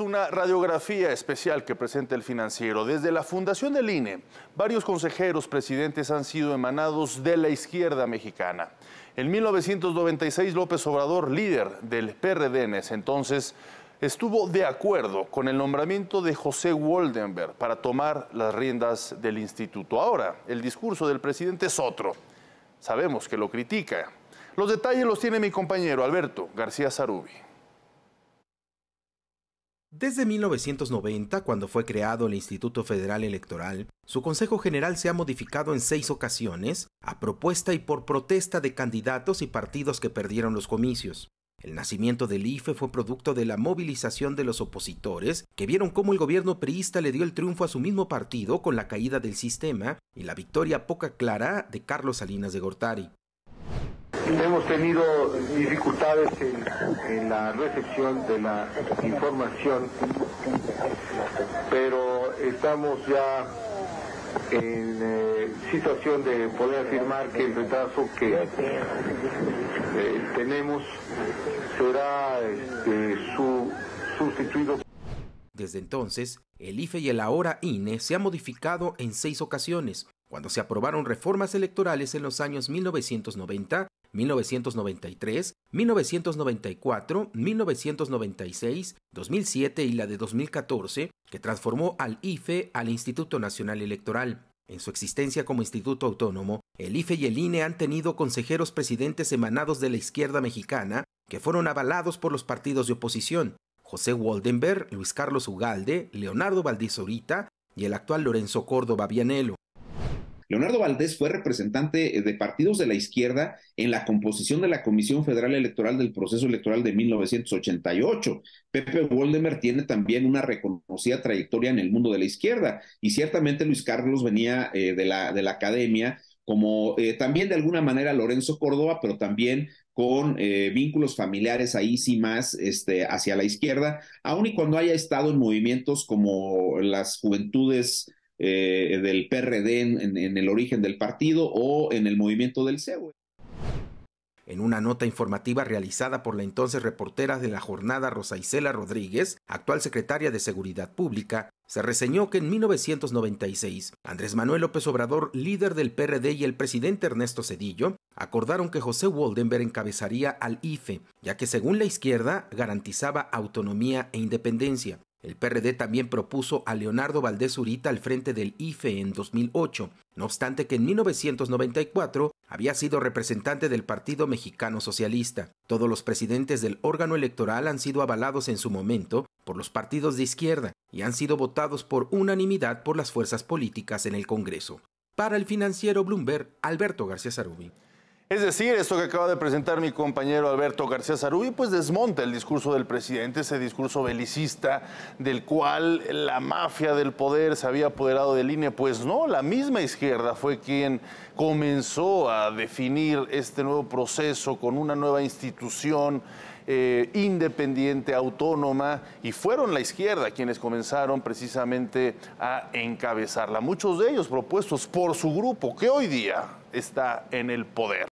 una radiografía especial que presenta el financiero. Desde la fundación del INE, varios consejeros presidentes han sido emanados de la izquierda mexicana. En 1996, López Obrador, líder del PRD entonces, estuvo de acuerdo con el nombramiento de José Woldenberg para tomar las riendas del instituto. Ahora, el discurso del presidente es otro. Sabemos que lo critica. Los detalles los tiene mi compañero Alberto García Zarubi. Desde 1990, cuando fue creado el Instituto Federal Electoral, su Consejo General se ha modificado en seis ocasiones, a propuesta y por protesta de candidatos y partidos que perdieron los comicios. El nacimiento del IFE fue producto de la movilización de los opositores, que vieron cómo el gobierno priista le dio el triunfo a su mismo partido con la caída del sistema y la victoria poca clara de Carlos Salinas de Gortari hemos tenido dificultades en, la recepción de la información, pero estamos ya en eh, situación de poder afirmar que el retraso que eh, tenemos será este, su, sustituido. Desde entonces, el IFE y el ahora INE se ha modificado en seis ocasiones, cuando se aprobaron reformas electorales en los años 1990, 1993, 1994, 1996, 2007 y la de 2014, que transformó al IFE al Instituto Nacional Electoral. En su existencia como instituto autónomo, el IFE y el INE han tenido consejeros presidentes emanados de la izquierda mexicana que fueron avalados por los partidos de oposición, José Waldenberg, Luis Carlos Ugalde, Leonardo Valdés Orita y el actual Lorenzo Córdoba Bianelo. Leonardo Valdés fue representante eh, de partidos de la izquierda en la composición de la Comisión Federal Electoral del proceso electoral de 1988. Pepe Woldemer tiene también una reconocida trayectoria en el mundo de la izquierda y ciertamente Luis Carlos venía eh, de, la, de la academia como eh, también de alguna manera Lorenzo Córdoba, pero también con vínculos familiares ahí sí más este, hacia la izquierda, aun y cuando haya estado en movimientos como las juventudes eh, del PRD en, el origen del partido o en el movimiento del CEU. En una nota informativa realizada por la entonces reportera de la jornada Rosa Isela Rodríguez, actual secretaria de Seguridad Pública, se reseñó que en 1996, Andrés Manuel López Obrador, líder del PRD y el presidente Ernesto Cedillo, acordaron que José Waldenberg encabezaría al IFE, ya que según la izquierda garantizaba autonomía e independencia. El PRD también propuso a Leonardo Valdés Urita al frente del IFE en 2008, no obstante que en 1994 había sido representante del Partido Mexicano Socialista. Todos los presidentes del órgano electoral han sido avalados en su momento por los partidos de izquierda y han sido votados por unanimidad por las fuerzas políticas en el Congreso. Para el financiero Bloomberg, Alberto García Sarubi. Es decir, esto que acaba de presentar mi compañero Alberto García Zarubí, pues desmonta el discurso del presidente, ese discurso belicista del cual la mafia del poder se había apoderado de línea. Pues no, la misma izquierda fue quien comenzó a definir este nuevo proceso con una nueva institución eh, independiente, autónoma, y fueron la izquierda quienes comenzaron precisamente a encabezarla. Muchos de ellos propuestos por su grupo, que hoy día está en el poder.